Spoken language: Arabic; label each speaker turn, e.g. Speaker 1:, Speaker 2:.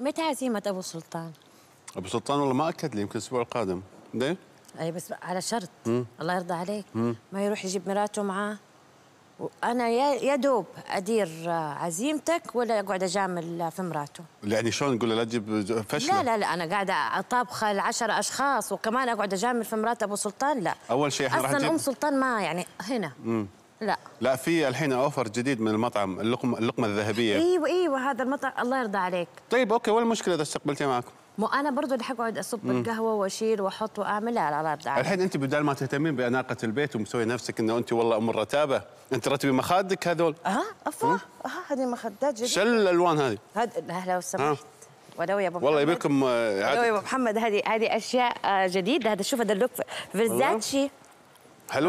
Speaker 1: متى عزيمة أبو سلطان؟
Speaker 2: أبو سلطان والله ما أكد لي يمكن الأسبوع القادم ليه؟
Speaker 1: أي بس على شرط مم. الله يرضى عليك مم. ما يروح يجيب مراته معاه وأنا يا دوب أدير عزيمتك ولا أقعد أجامل في مراته
Speaker 3: يعني شلون نقول لا تجيب فشلة؟ لا
Speaker 1: لا لا أنا قاعدة اطابخ لعشرة أشخاص وكمان أقعد أجامل في مرات أبو سلطان لا
Speaker 3: أول شيء إحنا أصلا أم
Speaker 1: سلطان ما يعني هنا مم. لا
Speaker 2: لا في الحين اوفر جديد من المطعم اللقمه اللقمه الذهبيه ايوه
Speaker 1: ايوه هذا المطعم الله يرضى عليك
Speaker 2: طيب اوكي وين المشكله اذا استقبلتيه معكم
Speaker 1: مو انا برضه اللي حقعد اصب مم. القهوه واشيل واحط واعمل لا لا عليك الحين انت
Speaker 2: بدال ما تهتمين باناقه البيت ومسوي نفسك انه انت والله ام الرتابه انت رتبي مخادك هذول اه
Speaker 1: افا اه هذه مخدات جديده شل الالوان هذه هذا لا لو سمحت ولو يا ابو والله يبيكم آه، ولو يا ابو محمد هذه هذه اشياء آه، جديده هذا شوف هذا اللوك فيرزاتشي
Speaker 2: حلو